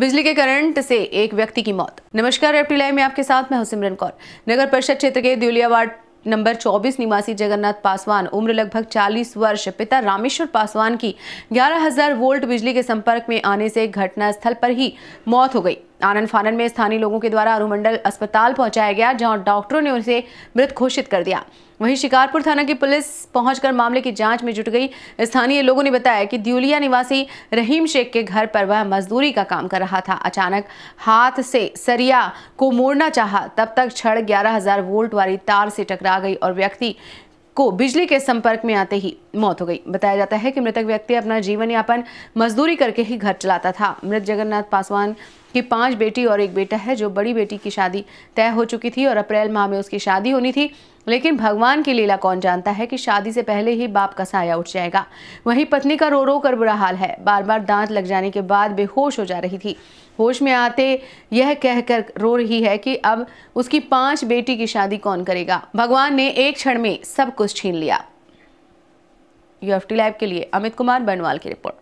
बिजली के करंट से एक व्यक्ति की मौत नमस्कार एप्टी लाइव में आपके साथ मैं हुसिमरन कौर नगर परिषद क्षेत्र के दिवलिया वार्ड नंबर 24 निवासी जगन्नाथ पासवान उम्र लगभग 40 वर्ष पिता रामेश्वर पासवान की 11000 वोल्ट बिजली के संपर्क में आने से घटनास्थल पर ही मौत हो गई आनंद फानन में स्थानीय लोगों के द्वारा अनुमंडल अस्पताल पहुंचाया गया जहां डॉक्टरों ने उसे मृत घोषित कर दिया वहीं शिकारपुर थाना की पुलिस पहुंचकर मामले की जांच में जुट गई स्थानीय लोगों ने बताया कि दियुलिया निवासी रहीम शेख के घर पर वह मजदूरी का काम कर रहा था अचानक हाथ से सरिया को मोड़ना चाहा तब तक छड़ ग्यारह हजार वोल्ट वाली तार से टकरा गई और व्यक्ति को बिजली के संपर्क में आते ही मौत हो गई बताया जाता है कि मृतक व्यक्ति अपना जीवन यापन मजदूरी करके ही घर चलाता था मृत जगन्नाथ पासवान कि पांच बेटी और एक बेटा है जो बड़ी बेटी की शादी तय हो चुकी थी और अप्रैल माह में उसकी शादी होनी थी लेकिन भगवान की लीला कौन जानता है कि शादी से पहले ही बाप का साया उठ जाएगा वहीं पत्नी का रो रो कर बुरा हाल है बार बार दांत लग जाने के बाद बेहोश हो जा रही थी होश में आते यह कहकर रो रही है कि अब उसकी पांच बेटी की शादी कौन करेगा भगवान ने एक क्षण में सब कुछ छीन लिया यूएफटी लाइव के लिए अमित कुमार बनवाल की रिपोर्ट